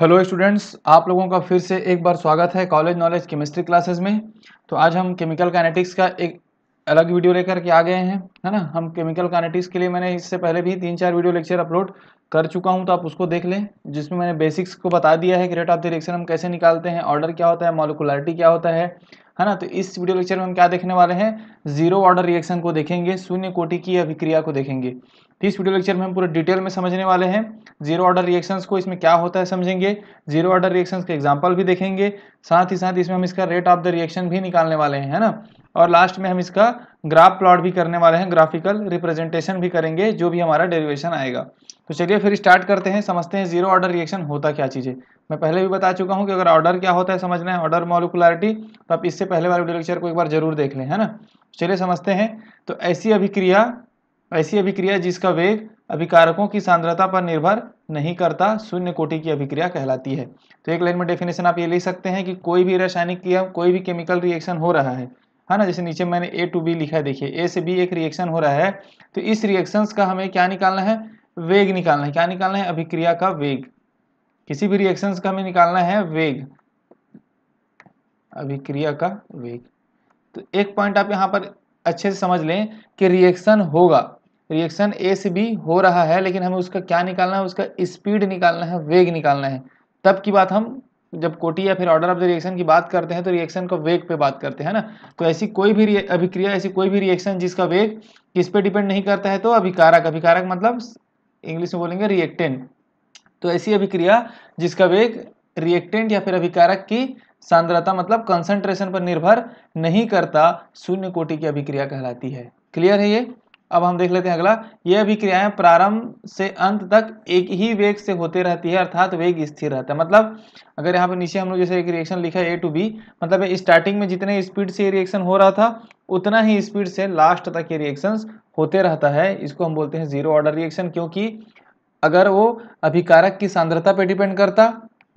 hello students आप लोगों का फिर से एक बार स्वागत है कॉलेज नॉलेज केमिस्ट्री क्लासेस में तो आज हम केमिकल काइनेटिक्स का एक अलग वीडियो लेकर के आ गए हैं है ना हम केमिकल काइनेटिक्स के लिए मैंने इससे पहले भी तीन चार वीडियो लेक्चर अपलोड कर चुका हूं तो आप उसको देख लें जिसमें मैंने बेसिक्स को बता दिया है कि रेट ऑफ द रिएक्शन हम कैसे निकालते हैं ऑर्डर क्या होता है मॉलिकुलरिटी क्या होता है है ना तो इस वीडियो लेक्चर में हम क्या देखने वाले हैं जीरो ऑर्डर रिएक्शन को देखेंगे शून्य कोटि की अभिक्रिया को देखेंगे तो इस वीडियो लेक्चर में हम पूरे डिटेल में समझने वाले हैं जीरो ऑर्डर रिएक्शंस को इसमें क्या होता है समझेंगे जीरो ऑर्डर रिएक्शंस के एग्जांपल भी देखेंगे साथ ही साथ इसमें हम इसका रेट ऑफ द रिएक्शन भी निकालने वाले हैं है ना और लास्ट में हम इसका ग्राफ प्लॉट भी करने वाले हैं ग्राफिकल रिप्रेजेंटेशन भी करेंगे जो भी हमारा डेरिवेशन आएगा तो चलिए फिर स्टार्ट करते हैं समझते हैं जीरो ऑर्डर रिएक्शन होता क्या चीज़ है मैं पहले भी बता चुका हूँ कि अगर ऑर्डर क्या होता है समझना है ऑर्डर मॉलिकुलरिटी तो आप इससे पहले वाले वीडियो लेक्चर को एक बार जरूर देख लें है ना चलिए समझते हैं तो ऐसी अभिक्रिया ऐसी अभिक्रिया जिसका वेग अभिकारकों की सांद्रता पर निर्भर नहीं करता शून्य कोटि की अभिक्रिया कहलाती है तो एक लाइन में डेफिनेशन आप ये ले सकते हैं कि कोई भी रासायनिक क्रिया कोई भी केमिकल रिएक्शन हो रहा है है ना जैसे नीचे मैंने ए टू बी लिखा है देखिए ए से बी एक रिएक्शन हो रहा है तो इस रिएक्शंस का हमें क्या निकालना है वेग निकालना है क्या निकालना है अभिक्रिया का वेग किसी भी रिएक्शन का हमें निकालना है वेग अभिक्रिया का वेग तो एक पॉइंट आप यहाँ पर अच्छे से समझ लें कि रिएक्शन होगा रिएक्शन ए से भी हो रहा है लेकिन हमें उसका क्या निकालना है उसका स्पीड निकालना है वेग निकालना है तब की बात हम जब कोटी या फिर ऑर्डर ऑफ द रिएक्शन की बात करते हैं तो रिएक्शन का वेग पे बात करते हैं ना तो ऐसी कोई भी अभिक्रिया ऐसी कोई भी रिएक्शन जिसका वेग किस पे डिपेंड नहीं करता है तो अभिकारक अभिकारक मतलब इंग्लिश में बोलेंगे रिएक्टेंट तो ऐसी अभिक्रिया जिसका वेग रिएक्टेंट या फिर अभिकारक की सांद्रता मतलब कंसंट्रेशन पर निर्भर नहीं करता शून्य कोटि की अभिक्रिया कहलाती है क्लियर है ये अब हम देख लेते हैं अगला ये अभिक्रियाएं प्रारंभ से अंत तक एक ही वेग से होते रहती है अर्थात वेग स्थिर रहता है मतलब अगर यहाँ पे नीचे हम लोग जैसे एक रिएक्शन लिखा है ए टू बी मतलब स्टार्टिंग में जितने स्पीड से ये रिएक्शन हो रहा था उतना ही स्पीड से लास्ट तक ये रिएक्शन होते रहता है इसको हम बोलते हैं जीरो ऑर्डर रिएक्शन क्योंकि अगर वो अभिकारक की सांद्रता पे डिपेंड करता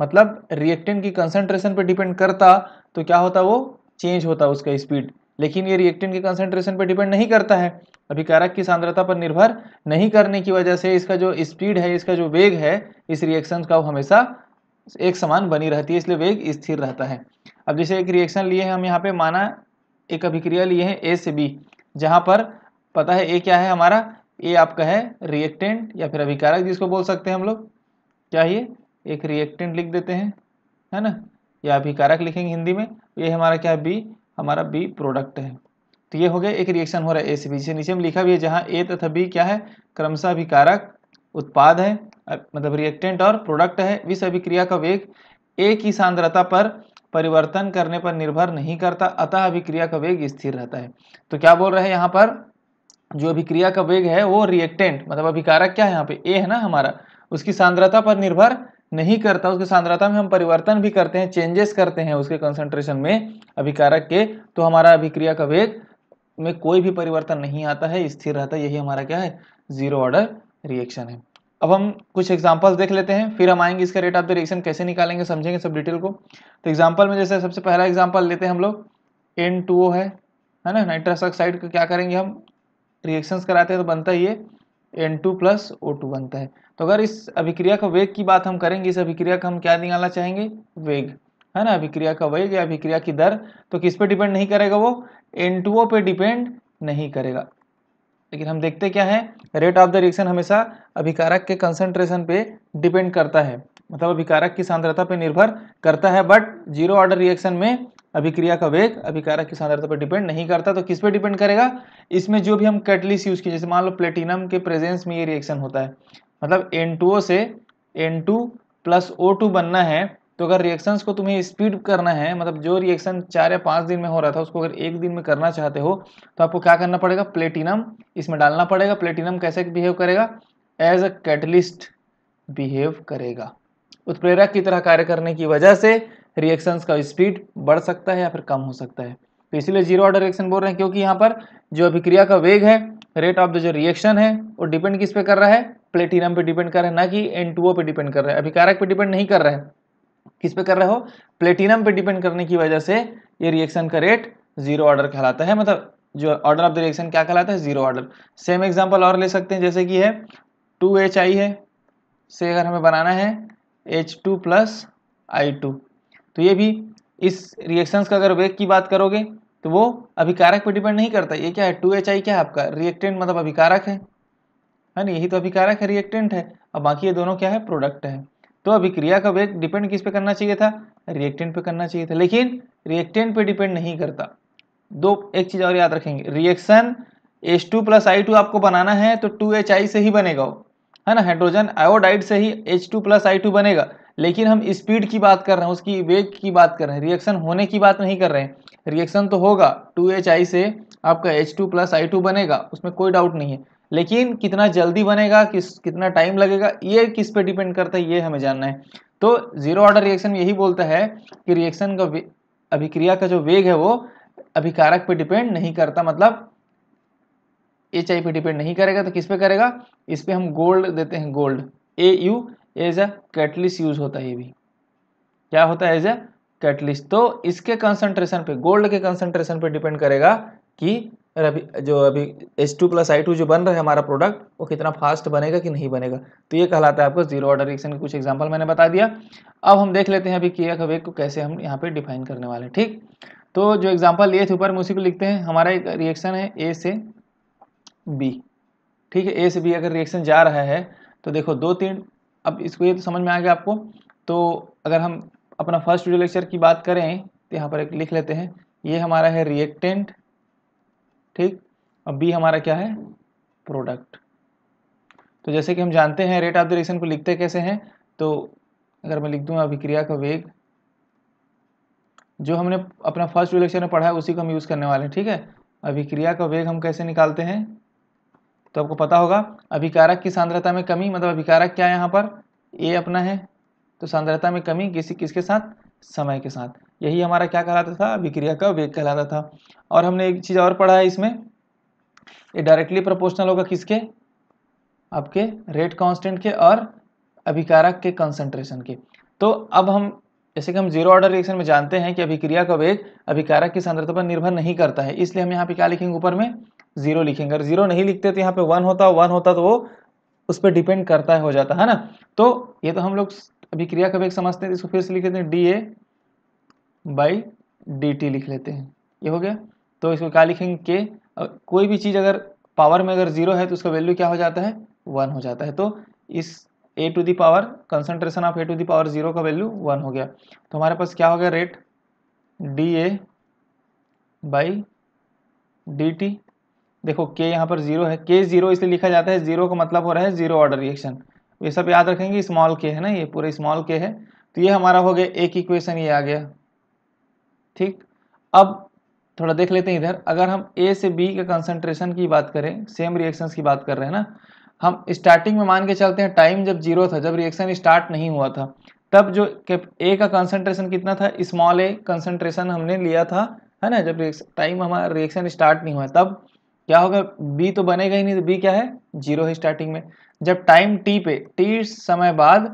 मतलब रिएक्टेंट की कंसंट्रेशन पे डिपेंड करता तो क्या होता वो चेंज होता उसका स्पीड लेकिन ये रिएक्टेंट के कंसेंट्रेशन पर डिपेंड नहीं करता है अभिकारक की सांद्रता पर निर्भर नहीं करने की वजह से इसका जो स्पीड है इसका जो वेग है इस रिएक्शन का वो हमेशा एक समान बनी रहती है इसलिए वेग स्थिर रहता है अब जैसे एक रिएक्शन लिए हैं हम यहाँ पे माना एक अभिक्रिया लिए हैं ए से बी जहाँ पर पता है ए क्या है हमारा ए आपका है रिएक्टेंट या फिर अभिकारक जिसको बोल सकते हैं हम लोग क्या ये एक रिएक्टेंट लिख देते हैं है ना या अभिकारक लिखेंगे हिंदी में ये हमारा क्या है बी हमारा बी प्रोडक्ट है तो ये हो गया एक रिएक्शन हो रहा है ए से बी से नीचे में लिखा भी है जहाँ ए तथा बी क्या है क्रमशः अभिकारक उत्पाद है मतलब रिएक्टेंट और प्रोडक्ट है विष अभिक्रिया का वेग ए की सांद्रता पर परिवर्तन करने पर निर्भर नहीं करता अतः अभिक्रिया का वेग स्थिर रहता है तो क्या बोल रहे हैं यहाँ पर जो अभिक्रिया का वेग है वो रिएक्टेंट मतलब अभिकारक क्या है यहाँ पे ए है ना हमारा उसकी सांद्रता पर निर्भर नहीं करता उसकी सांद्रता में हम परिवर्तन भी करते हैं चेंजेस करते हैं उसके कंसंट्रेशन में अभिकारक के तो हमारा अभिक्रिया का वेग में कोई भी परिवर्तन नहीं आता है स्थिर रहता है यही हमारा क्या है जीरो ऑर्डर रिएक्शन है अब हम कुछ एग्जाम्पल्स देख लेते हैं फिर हम आएंगे इसका रेट ऑफ द रिएक्शन कैसे निकालेंगे समझेंगे सब डिटेल को तो एग्जाम्पल में जैसे सबसे पहला एग्जाम्पल लेते हैं हम लोग एन टू ओ है है ना नाइट्रस ऑक्साइड का क्या करेंगे हम रिएक्शंस कराते हैं तो बनता ही है N two plus O two बनता है तो अगर इस अभिक्रिया का वेग की बात हम करेंगे इस अभिक्रिया का हम क्या निकालना चाहेंगे वेग है ना अभिक्रिया का वेग या अभिक्रिया की दर तो किस पे डिपेंड नहीं करेगा वो एन पे डिपेंड नहीं करेगा लेकिन हम देखते क्या है रेट ऑफ द रिएक्शन हमेशा अभिकारक के कंसंट्रेशन पे डिपेंड करता है मतलब अभिकारक की सांद्रता पे निर्भर करता है बट जीरो ऑर्डर रिएक्शन में अभिक्रिया का वेग अभिकारक की सांद्रता पर डिपेंड नहीं करता तो किस पे डिपेंड करेगा इसमें जो भी हम कैटलिस यूज किए जैसे मान लो प्लेटिनम के प्रेजेंस में ये रिएक्शन होता है मतलब एन से N two plus O two बनना है तो अगर रिएक्शंस को तुम्हें स्पीड करना है मतलब जो रिएक्शन चार या पाँच दिन में हो रहा था उसको अगर एक दिन में करना चाहते हो तो आपको क्या करना पड़ेगा प्लेटिनम इसमें डालना पड़ेगा प्लेटिनम कैसे बिहेव करेगा एज अ कैटलिस्ट बिहेव करेगा उत्प्रेरक की तरह कार्य करने की वजह से रिएक्शंस का स्पीड बढ़ सकता है या फिर कम हो सकता है तो इसीलिए जीरो ऑर्डर रिएक्शन बोल रहे हैं क्योंकि यहाँ पर जो अभिक्रिया का वेग है रेट ऑफ द जो रिएक्शन है वो डिपेंड किस पे कर रहा है प्लेटिनम पे डिपेंड कर रहा है ना कि एन टू ओ पे डिपेंड कर रहा है अभिकारक पे डिपेंड नहीं कर रहा है किस पे कर रहे हो प्लेटिनम पे डिपेंड करने की वजह से ये रिएक्शन का रेट जीरो ऑर्डर कहलाता है मतलब जो ऑर्डर ऑफ द रिएक्शन क्या कहलाता है जीरो ऑर्डर सेम एग्जाम्पल और ले सकते हैं जैसे कि है टू एच आई है से अगर हमें बनाना है H two plus I two तो ये भी इस रिएक्शंस का अगर वेग की बात करोगे तो वो अभिकारक पर डिपेंड नहीं करता ये क्या है टू एच आई क्या है आपका रिएक्टेंट मतलब अभिकारक है है हाँ ना यही तो अभिकारक है रिएक्टेंट है और बाकी ये दोनों क्या है प्रोडक्ट है तो अभिक्रिया का वेग डिपेंड किस पे करना चाहिए था रिएक्टेंट पे करना चाहिए था लेकिन रिएक्टेंट पे डिपेंड नहीं करता दो एक चीज़ और याद रखेंगे reaction H two plus I two आपको बनाना है तो टू एच आई से ही बनेगा वो है ना हाइड्रोजन आयोडाइड से ही H two plus I two बनेगा लेकिन हम स्पीड की बात कर रहे हैं उसकी वेग की बात कर रहे हैं रिएक्शन होने की बात नहीं कर रहे हैं रिएक्शन तो होगा टू एच आई से आपका H two plus I two बनेगा उसमें कोई डाउट नहीं है लेकिन कितना जल्दी बनेगा किस कितना टाइम लगेगा ये किस पे डिपेंड करता है ये हमें जानना है तो जीरो ऑर्डर रिएक्शन यही बोलता है कि रिएक्शन का अभिक्रिया का जो वेग है वो अभिकारक पे डिपेंड नहीं करता मतलब एच आई पे डिपेंड नहीं करेगा तो किस पे करेगा इस पर हम गोल्ड देते हैं gold A U as a catalyst use होता है ये भी क्या होता है एज अ कैटलिस्ट तो इसके कंसंट्रेशन पे गोल्ड के कंसंट्रेशन पे डिपेंड करेगा कि अभी जो अभी S two plus I two जो बन रहा है हमारा प्रोडक्ट वो कितना फास्ट बनेगा कि नहीं बनेगा तो ये कहलाता है आपको जीरो ऑर्डर रिएक्शन के कुछ एग्जाम्पल मैंने बता दिया अब हम देख लेते हैं अभी किया का को कैसे हम यहाँ पे डिफाइन करने वाले हैं ठीक तो जो एग्जाम्पल लिए थे ऊपर में उसी को लिखते हैं हमारा एक रिएक्शन है ए से बी ठीक है ए से बी अगर रिएक्शन जा रहा है तो देखो दो तीन अब इसको ये तो समझ में आ गया आपको तो अगर हम अपना फर्स्ट वीडियो लेक्चर की बात करें तो यहाँ पर एक लिख लेते हैं ये हमारा है रिएक्टेंट ठीक और बी हमारा क्या है प्रोडक्ट तो जैसे कि हम जानते हैं रेट ऑफ द रिएक्शन को लिखते कैसे हैं तो अगर मैं लिख दूँ अभिक्रिया का वेग जो हमने अपना फर्स्ट वीडियो लेक्चर में पढ़ा है उसी को हम यूज़ करने वाले हैं ठीक है अभिक्रिया का वेग हम कैसे निकालते हैं तो आपको पता होगा अभिकारक की सांद्रता में कमी मतलब अभिकारक क्या है यहाँ पर ए अपना है तो सांद्रता में कमी किसी किसके साथ समय के साथ यही हमारा क्या कहलाता था अभिक्रिया का वेग कहलाता था और हमने एक चीज़ और पढ़ा है इसमें ये डायरेक्टली प्रोपोर्शनल होगा किसके आपके रेट कांस्टेंट के और अभिकारक के कंसंट्रेशन के तो अब हम जैसे कि हम जीरो ऑर्डर रिएक्शन में जानते हैं कि अभिक्रिया का वेग अभिकारक की सांद्रता पर निर्भर नहीं करता है इसलिए हम यहाँ पे क्या लिखेंगे ऊपर में जीरो लिखेंगे अगर जीरो नहीं लिखते तो यहाँ पे वन होता वन होता तो वो उस पर डिपेंड करता है हो जाता है ना तो ये तो हम लोग अभिक्रिया का वेग समझते हैं इसको फिर से लिख लेते हैं d A by d t लिख लेते हैं ये हो गया तो इसको क्या लिखेंगे के कोई भी चीज़ अगर पावर में अगर जीरो है तो उसका वैल्यू क्या हो जाता है वन हो जाता है तो इस A to the power concentration of A to the power zero का वैल्यू वन हो गया तो हमारे पास क्या हो गया rate d A by d t देखो के यहाँ पर जीरो है के जीरो इसलिए लिखा जाता है जीरो का मतलब हो रहा है जीरो ऑर्डर रिएक्शन ये सब याद रखेंगे स्मॉल के है ना ये पूरे स्मॉल के है तो ये हमारा हो गया एक इक्वेशन ये आ गया ठीक अब थोड़ा देख लेते हैं इधर अगर हम ए से बी के कंसंट्रेशन की बात करें सेम रिएक्शन की बात कर रहे हैं ना हम स्टार्टिंग में मान के चलते हैं टाइम जब जीरो था जब रिएक्शन स्टार्ट नहीं हुआ था तब जो ए का कंसंट्रेशन कितना था स्मॉल ए कंसंट्रेशन हमने लिया था है ना जब टाइम हमारा रिएक्शन स्टार्ट नहीं हुआ तब क्या होगा बी तो बनेगा ही नहीं तो बी क्या है जीरो है स्टार्टिंग में जब टाइम टी पे टी समय बाद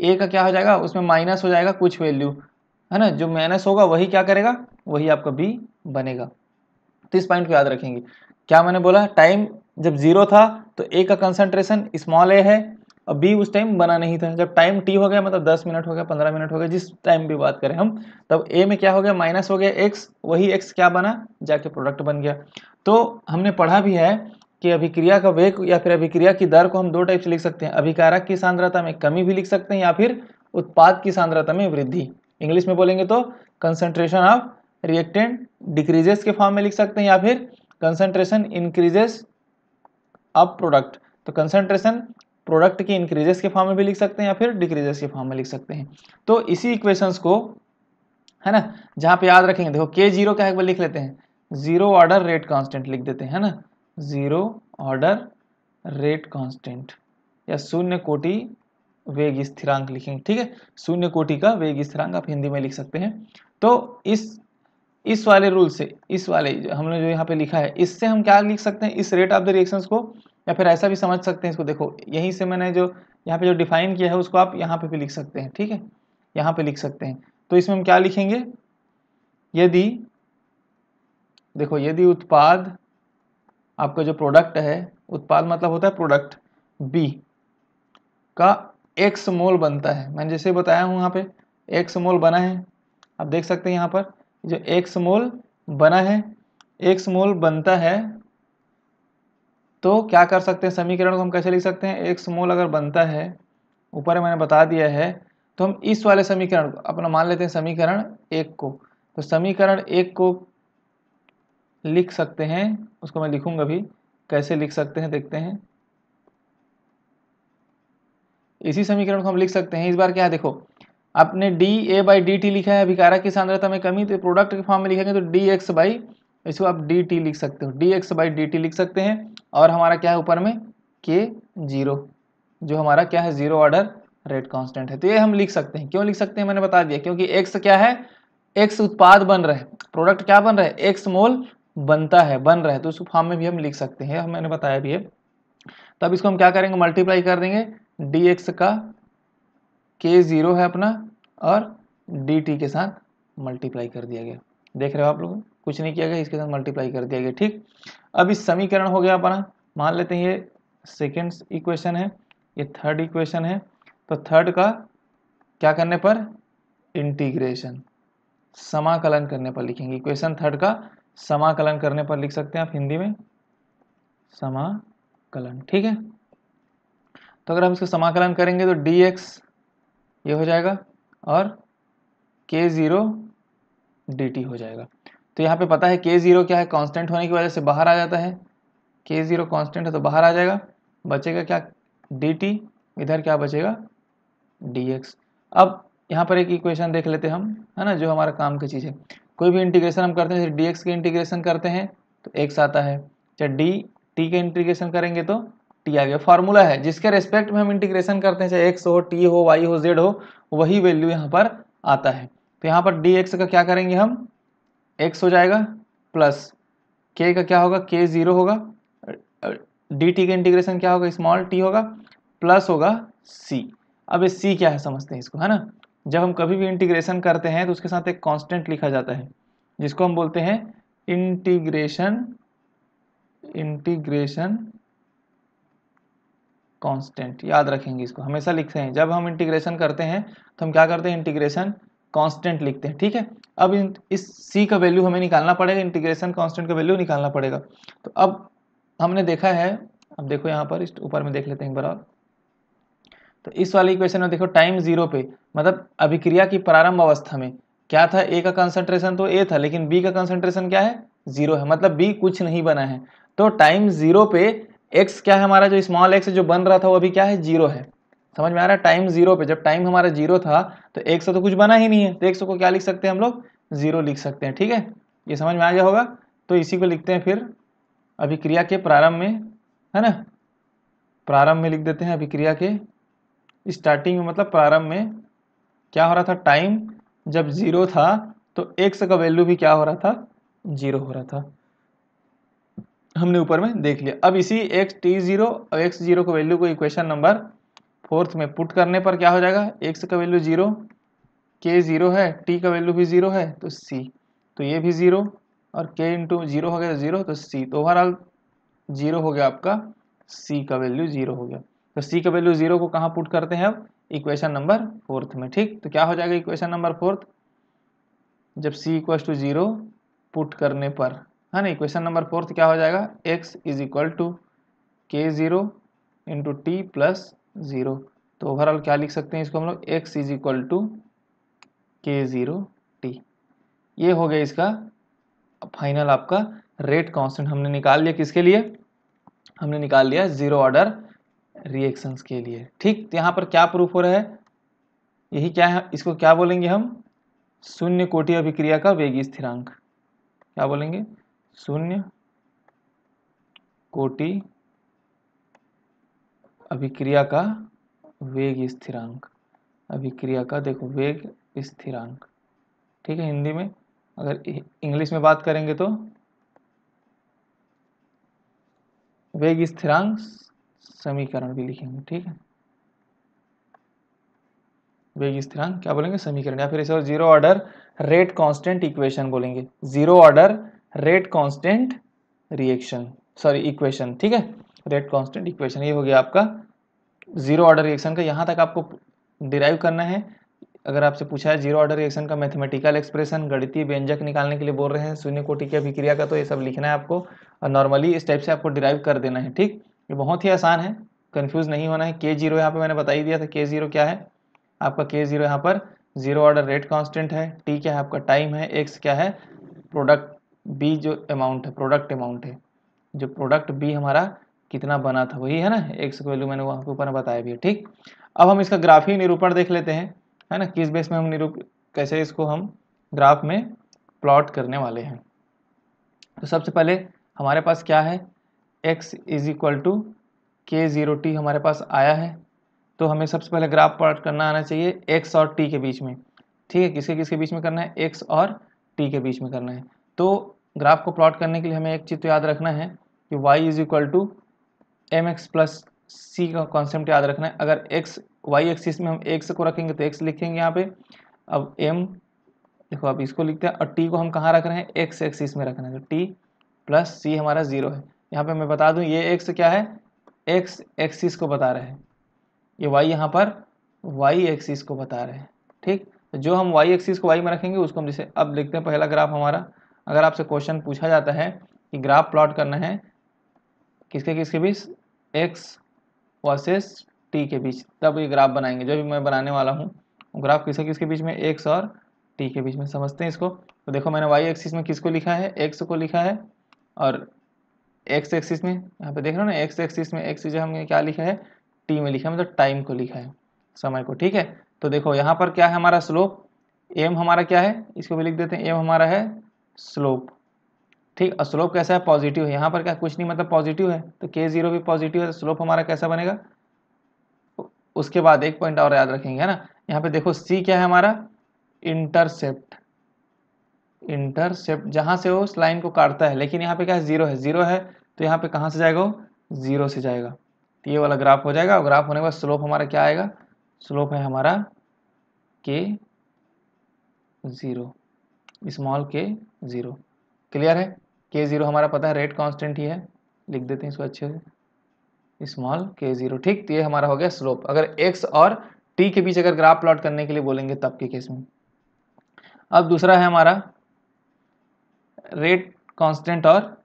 ए का क्या हो जाएगा उसमें माइनस हो जाएगा कुछ वैल्यू है ना जो माइनस होगा वही क्या करेगा वही आपका बी बनेगा तो इस पॉइंट को याद रखेंगे क्या मैंने बोला टाइम जब जीरो था तो ए का कंसंट्रेशन स्मॉल ए है अब बी उस टाइम बना नहीं था जब टाइम टी हो गया मतलब दस मिनट हो गया पंद्रह मिनट हो गया जिस टाइम भी बात करें हम तब ए में क्या हो गया माइनस हो गया एक्स वही एक्स क्या बना जाके प्रोडक्ट बन गया तो हमने पढ़ा भी है कि अभिक्रिया का वेग या फिर अभिक्रिया की दर को हम दो टाइप से लिख सकते हैं अभिकारक की सांद्रता में कमी भी लिख सकते हैं या फिर उत्पाद की सांद्रता में वृद्धि इंग्लिश में बोलेंगे तो कंसनट्रेशन ऑफ रिएक्टेंट डिक्रीजेस के फॉर्म में लिख सकते हैं या फिर कंसनट्रेशन इंक्रीजेस ऑफ प्रोडक्ट तो कंसंट्रेशन प्रोडक्ट के इंक्रीजेस के फॉर्म में भी लिख सकते हैं या फिर डिक्रीजेस के फॉर्म में लिख सकते हैं तो इसी इक्वेशंस को है ना जहाँ पे याद रखेंगे देखो के जीरो क्या है एक बार लिख लेते हैं जीरो ऑर्डर रेट कांस्टेंट लिख देते हैं ना जीरो ऑर्डर रेट कांस्टेंट या शून्य कोटि वेग स्थिरांक लिखेंगे ठीक है शून्य कोटि का वेग स्थिरांक आप हिंदी में लिख सकते हैं तो इस इस वाले रूल से इस वाले हमने जो यहाँ पे लिखा है इससे हम क्या लिख सकते हैं इस रेट ऑफ द रिएक्शंस को या फिर ऐसा भी समझ सकते हैं इसको देखो यहीं से मैंने जो यहाँ पे जो डिफाइन किया है उसको आप यहाँ पे भी लिख सकते हैं ठीक है यहाँ पे लिख सकते हैं तो इसमें हम क्या लिखेंगे यदि देखो यदि उत्पाद आपका जो प्रोडक्ट है उत्पाद मतलब होता है प्रोडक्ट बी का एक्स मोल बनता है मैंने जैसे बताया हूँ यहाँ पे एक्स मोल बना है आप देख सकते हैं यहाँ पर जो एक्स मोल बना है एक्स मोल बनता है तो क्या कर सकते हैं समीकरण को हम कैसे लिख सकते हैं एक्स मोल अगर बनता है ऊपर मैंने बता दिया है तो हम इस वाले समीकरण को अपना मान लेते हैं समीकरण एक को तो समीकरण एक को लिख सकते हैं उसको मैं लिखूंगा भी कैसे लिख सकते हैं देखते हैं इसी समीकरण को हम लिख सकते हैं इस बार क्या है देखो आपने d A by d t लिखा है अभिकारक की सांद्रता में कमी तो प्रोडक्ट के फॉर्म में लिखेंगे तो डी एक्स बाई इसको आप डी टी लिख सकते हो d x by d t लिख सकते हैं और हमारा क्या है ऊपर में के जीरो जो हमारा क्या है जीरो ऑर्डर रेट कांस्टेंट है तो ये हम लिख सकते हैं क्यों लिख सकते हैं मैंने बता दिया क्योंकि एक्स क्या है एक्स उत्पाद बन रहे प्रोडक्ट क्या बन रहा है एक्स मोल बनता है बन रहा है तो उस फॉर्म में भी हम लिख सकते हैं हम मैंने बताया भी है तो अब इसको हम क्या करेंगे मल्टीप्लाई कर देंगे डी एक्स का के ज़ीरो है अपना और डी टी के साथ मल्टीप्लाई कर दिया गया देख रहे हो आप लोग कुछ नहीं किया गया इसके साथ मल्टीप्लाई कर दिया गया ठीक अब इस समीकरण हो गया अपना मान लेते हैं ये सेकेंड इक्वेशन है ये थर्ड इक्वेशन है तो थर्ड का क्या करने पर इंटीग्रेशन समाकलन करने पर लिखेंगे इक्वेशन थर्ड का समाकलन करने पर लिख सकते हैं आप हिंदी में समाकलन ठीक है तो अगर हम इसको समाकलन करेंगे तो dx ये हो जाएगा और के ज़ीरो डी हो जाएगा तो यहाँ पे पता है के ज़ीरो क्या है कांस्टेंट होने की वजह से बाहर आ जाता है के ज़ीरो कांस्टेंट है तो बाहर आ जाएगा बचेगा क्या डी इधर क्या बचेगा डी अब यहाँ पर एक इक्वेशन देख लेते हम है ना जो हमारा काम की चीज़ है कोई भी इंटीग्रेशन हम करते हैं डी के इंटीग्रेशन करते हैं तो एक्स आता है चाहे डी टी का इंटीग्रेशन करेंगे तो टी आ गया फार्मूला है जिसके रेस्पेक्ट में हम इंटीग्रेशन करते हैं चाहे एक्स हो टी हो वाई हो जेड हो वही वैल्यू यहाँ पर आता है तो यहाँ पर डी एक्स का क्या करेंगे हम एक्स हो जाएगा प्लस के का क्या होगा के ज़ीरो होगा डी टी का इंटीग्रेशन क्या होगा स्मॉल टी होगा प्लस होगा सी अब ये सी क्या है समझते हैं इसको है ना जब हम कभी भी इंटीग्रेशन करते हैं तो उसके साथ एक कांस्टेंट लिखा जाता है जिसको हम बोलते हैं इंटीग्रेशन इंटीग्रेशन कांस्टेंट याद रखेंगे इसको हमेशा लिखते हैं जब हम इंटीग्रेशन करते हैं तो हम क्या करते हैं इंटीग्रेशन कांस्टेंट लिखते हैं ठीक है अब इन इस सी का वैल्यू हमें निकालना पड़ेगा इंटीग्रेशन कांस्टेंट का वैल्यू निकालना पड़ेगा तो अब हमने देखा है अब देखो यहाँ पर इस ऊपर में देख लेते हैं एक बार और तो इस वाली इक्वेशन में देखो टाइम जीरो पे मतलब अभिक्रिया की प्रारंभ अवस्था में क्या था ए का कंसंट्रेशन तो ए था लेकिन बी का कंसंट्रेशन क्या है जीरो है मतलब बी कुछ नहीं बना है तो टाइम जीरो पे एक्स क्या है हमारा जो स्मॉल एक्स जो बन रहा था वो अभी क्या है जीरो है समझ में आ रहा है टाइम जीरो पे जब टाइम हमारा जीरो था तो एक सौ तो कुछ बना ही नहीं है तो एक सौ को क्या लिख सकते हैं हम लोग जीरो लिख सकते हैं ठीक है ये समझ में आ गया होगा तो इसी को लिखते हैं फिर अभिक्रिया के प्रारंभ में है ना प्रारंभ में लिख देते हैं अभिक्रिया के स्टार्टिंग में मतलब प्रारंभ में क्या हो रहा था टाइम जब जीरो था तो एक्स का वैल्यू भी क्या हो रहा था जीरो हो रहा था हमने ऊपर में देख लिया अब इसी एक्स टी जीरो और एक्स जीरो को वैल्यू को इक्वेशन नंबर फोर्थ में पुट करने पर क्या हो जाएगा एक्स का वैल्यू जीरो के जीरो है टी का वैल्यू भी जीरो है तो सी तो ये भी जीरो और के इंटू जीरो हो गया जीरो तो सी तो ओवरऑल जीरो हो गया आपका सी का वैल्यू जीरो हो गया तो सी का वैल्यू जीरो को कहाँ पुट करते हैं अब इक्वेशन नंबर फोर्थ में ठीक तो क्या हो जाएगा इक्वेशन नंबर फोर्थ जब C equal to zero put करने पर है ना इक्वेशन नंबर फोर्थ क्या हो जाएगा x is equal to k zero into t plus zero तो ओवरऑल क्या लिख सकते हैं इसको हम लोग x is equal to k zero t ये हो गया इसका फाइनल आपका रेट कांस्टेंट हमने निकाल लिया किसके लिए हमने निकाल लिया ज़ीरो ऑर्डर रिएक्शंस के लिए ठीक तो यहाँ पर क्या प्रूफ हो रहा है यही क्या है इसको क्या बोलेंगे हम शून्य कोटि अभिक्रिया का वेगी स्थिरांक क्या बोलेंगे शून्य कोटि अभिक्रिया का वेग स्थिरांक अभिक्रिया का देखो वेग स्थिरांक ठीक है हिंदी में अगर इंग्लिश में बात करेंगे तो वेग स्थिरांक समीकरण भी लिखेंगे ठीक है वेग स्थिरांक क्या बोलेंगे समीकरण या फिर इसे zero order rate constant equation बोलेंगे zero order rate constant reaction sorry equation ठीक है रेट कांस्टेंट इक्वेशन ये हो गया आपका जीरो ऑर्डर रिएक्शन का यहाँ तक आपको डिराइव करना है अगर आपसे पूछा है जीरो ऑर्डर रिएक्शन का मैथमेटिकल एक्सप्रेशन गणितीय व्यंजक निकालने के लिए बोल रहे हैं शून्य कोटि की अभिक्रिया का तो ये सब लिखना है आपको और नॉर्मली इस टाइप से आपको डिराइव कर देना है ठीक ये बहुत ही आसान है कन्फ्यूज़ नहीं होना है के जीरो यहाँ पर मैंने बता ही दिया था के जीरो क्या है आपका के जीरो यहाँ पर जीरो ऑर्डर रेट कॉन्स्टेंट है टी क्या है आपका टाइम है एक्स क्या है प्रोडक्ट बी जो अमाउंट है प्रोडक्ट अमाउंट है जो प्रोडक्ट बी हमारा कितना बना था वही है ना एक्स की वैल्यू मैंने वहाँ के ऊपर बताया भी है ठीक अब हम इसका ग्राफी निरूपण देख लेते हैं है ना किस बेस में हम निरूप कैसे इसको हम ग्राफ में प्लॉट करने वाले हैं तो सबसे पहले हमारे पास क्या है x is equal to k zero t हमारे पास आया है तो हमें सबसे पहले ग्राफ प्लॉट करना आना चाहिए x और t के बीच में ठीक है किसके किसके बीच में करना है x और t के बीच में करना है तो ग्राफ को प्लॉट करने के लिए हमें एक चीज़ तो याद रखना है कि y is equal to m x plus c का कॉन्सेप्ट याद रखना है अगर एक्स वाई एक्सिस में हम एक्स को रखेंगे तो एक्स लिखेंगे यहाँ पे अब एम देखो अब इसको लिखते हैं और टी को हम कहाँ रख रहे हैं एक्स एक्सिस में रखना है तो टी प्लस सी हमारा जीरो है यहाँ पे मैं बता दूँ ये एक्स क्या है एक्स एक्सिस को बता रहे हैं ये वाई यहाँ पर वाई एक्सिस को बता रहे हैं ठीक तो जो हम वाई एक्सिस को वाई में रखेंगे उसको हम जैसे अब लिखते हैं पहला ग्राफ हमारा अगर आपसे क्वेश्चन पूछा जाता है कि ग्राफ प्लॉट करना है किसके किसके बीच एक्स वर्सेस टी के बीच तब ये ग्राफ बनाएंगे जो भी मैं बनाने वाला हूँ ग्राफ किसके किसके बीच में एक्स और टी के बीच में समझते हैं इसको तो देखो मैंने वाई एक्सिस में किसको लिखा है एक्स को लिखा है और एक्स एक्सिस में यहाँ पे देख रहे हो ना एक्स एक्सिस में एक्स जो हमने क्या लिखा है टी में लिखा है मतलब टाइम को लिखा है समय को ठीक है तो देखो यहाँ पर क्या है हमारा स्लोप एम हमारा क्या है इसको भी लिख देते हैं एम हमारा है स्लोप ठीक स्लोप कैसा है पॉजिटिव है यहाँ पर क्या कुछ नहीं मतलब पॉजिटिव है तो के जीरो भी पॉजिटिव है स्लोप तो हमारा कैसा बनेगा उसके बाद एक पॉइंट और याद रखेंगे है ना यहाँ पे देखो सी क्या है हमारा इंटरसेप्ट इंटरसेप्ट जहाँ से वो उस लाइन को काटता है लेकिन यहाँ पे क्या है जीरो है जीरो है तो यहाँ पे कहाँ से जाएगा वो जीरो से जाएगा तो ये वाला ग्राफ हो जाएगा और ग्राफ होने के बाद स्लोप हमारा क्या आएगा स्लोप है हमारा k zero small k zero clear है के ज़ीरो हमारा पता है रेट कांस्टेंट ही है लिख देते हैं इसको अच्छे से स्मॉल के ज़ीरो ठीक तो ये हमारा हो गया स्लोप अगर एक्स और टी के बीच अगर ग्राफ प्लॉट करने के लिए बोलेंगे तब के केस में अब दूसरा है हमारा रेट कांस्टेंट और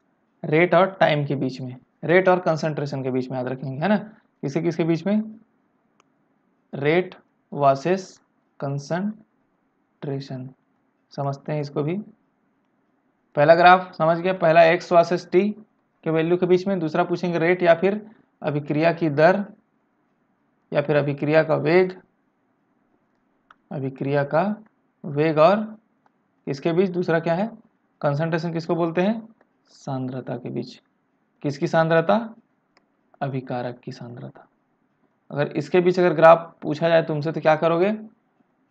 रेट और टाइम के बीच में रेट और कंसेंट्रेशन के बीच में याद रखेंगे है ना किसके किसके बीच में रेट वर्सेस कंसनट्रेशन समझते हैं इसको भी पहला ग्राफ समझ गया पहला एक्स वर्सेस टी के वैल्यू के बीच में दूसरा पूछेंगे रेट या फिर अभिक्रिया की दर या फिर अभिक्रिया का वेग अभिक्रिया का वेग और किसके बीच दूसरा क्या है कंसंट्रेशन किसको बोलते हैं सांद्रता के बीच किसकी सांद्रता अभिकारक की सांद्रता अगर इसके बीच अगर ग्राफ पूछा जाए तुमसे तो क्या करोगे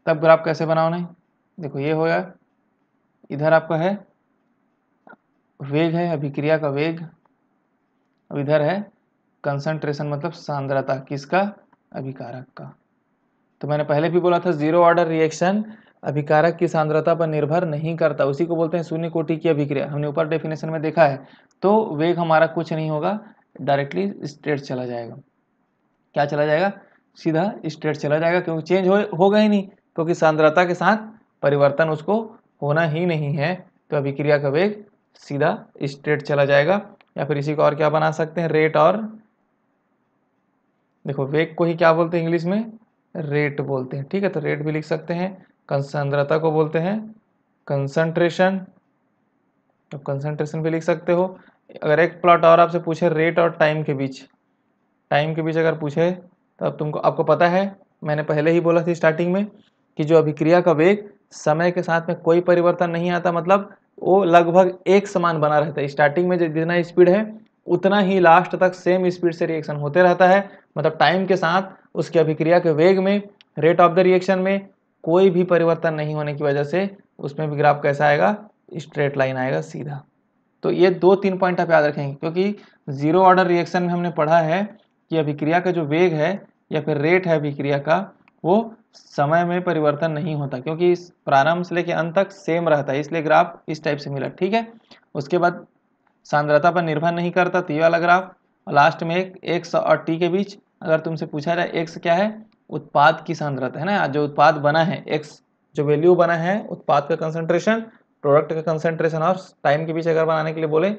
तब ग्राफ कैसे बनाओ नहीं देखो ये हो गया इधर आपका है वेग है अभिक्रिया का वेग अब इधर है कंसंट्रेशन मतलब सांद्रता किसका अभिकारक का तो मैंने पहले भी बोला था जीरो ऑर्डर रिएक्शन अभिकारक की सांद्रता पर निर्भर नहीं करता उसी को बोलते हैं शून्य कोटि की अभिक्रिया हमने ऊपर डेफिनेशन में देखा है तो वेग हमारा कुछ नहीं होगा डायरेक्टली स्ट्रेट चला जाएगा क्या चला जाएगा सीधा स्ट्रेट चला जाएगा क्योंकि चेंज हो होगा ही नहीं क्योंकि सांद्रता के साथ परिवर्तन उसको होना ही नहीं है तो अभिक्रिया का वेग सीधा स्ट्रेट चला जाएगा या फिर इसी को और क्या बना सकते हैं रेट और देखो वेग को ही क्या बोलते हैं इंग्लिश में रेट बोलते हैं ठीक है तो रेट भी लिख सकते हैं कंसंद्रता को बोलते हैं कंसंट्रेशन तो कंसंट्रेशन भी लिख सकते हो अगर एक प्लॉट और आपसे पूछे रेट और टाइम के बीच टाइम के बीच अगर पूछे तो अब तुमको आपको पता है मैंने पहले ही बोला था स्टार्टिंग में कि जो अभिक्रिया का वेग समय के साथ में कोई परिवर्तन नहीं आता मतलब वो लगभग एक समान बना रहता है स्टार्टिंग में जितना स्पीड है उतना ही लास्ट तक सेम स्पीड से रिएक्शन होते रहता है मतलब टाइम के साथ उसकी अभिक्रिया के वेग में रेट ऑफ द रिएक्शन में कोई भी परिवर्तन नहीं होने की वजह से उसमें भी ग्राफ कैसा आएगा स्ट्रेट लाइन आएगा सीधा तो ये दो तीन पॉइंट आप याद रखेंगे क्योंकि जीरो ऑर्डर रिएक्शन में हमने पढ़ा है कि अभिक्रिया का जो वेग है या फिर रेट है अभिक्रिया का वो समय में परिवर्तन नहीं होता क्योंकि प्रारंभ से लेकर अंत तक सेम रहता है इसलिए ग्राफ इस टाइप से मिला ठीक है उसके बाद सांद्रता पर निर्भर नहीं करता तो ये वाला ग्राफ और लास्ट में एक एक्स और टी के बीच अगर तुमसे पूछा जाए एक्स क्या है उत्पाद की सांद्रता है ना जो उत्पाद बना है एक्स जो वैल्यू बना है उत्पाद का कंसंट्रेशन प्रोडक्ट का कंसंट्रेशन और टाइम के बीच अगर बनाने के लिए बोले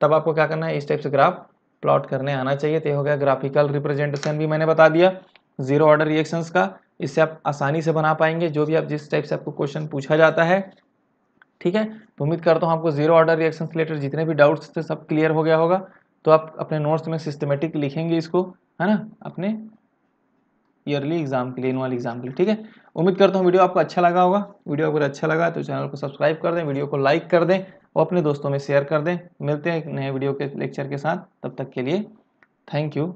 तब आपको क्या करना है इस टाइप से ग्राफ प्लॉट करने आना चाहिए तो हो गया ग्राफिकल रिप्रेजेंटेशन भी मैंने बता दिया जीरो ऑर्डर रिएक्शंस का इससे आप आसानी से बना पाएंगे जो भी आप जिस टाइप से आपको क्वेश्चन पूछा जाता है ठीक है तो उम्मीद करता हूँ आपको जीरो ऑर्डर रिएक्शन से रिलेटेड जितने भी डाउट्स थे सब क्लियर हो गया होगा तो आप अपने नोट्स में सिस्टमेटिक लिखेंगे इसको है ना अपने ईयरली एग्जाम के लिए एनुअल एग्जाम के लिए ठीक है उम्मीद करता हूँ वीडियो आपको अच्छा लगा होगा वीडियो अगर अच्छा लगा तो चैनल को सब्सक्राइब कर दें वीडियो को लाइक कर दें और अपने दोस्तों में शेयर कर दें मिलते हैं एक नए वीडियो के लेक्चर के साथ तब तक के लिए थैंक यू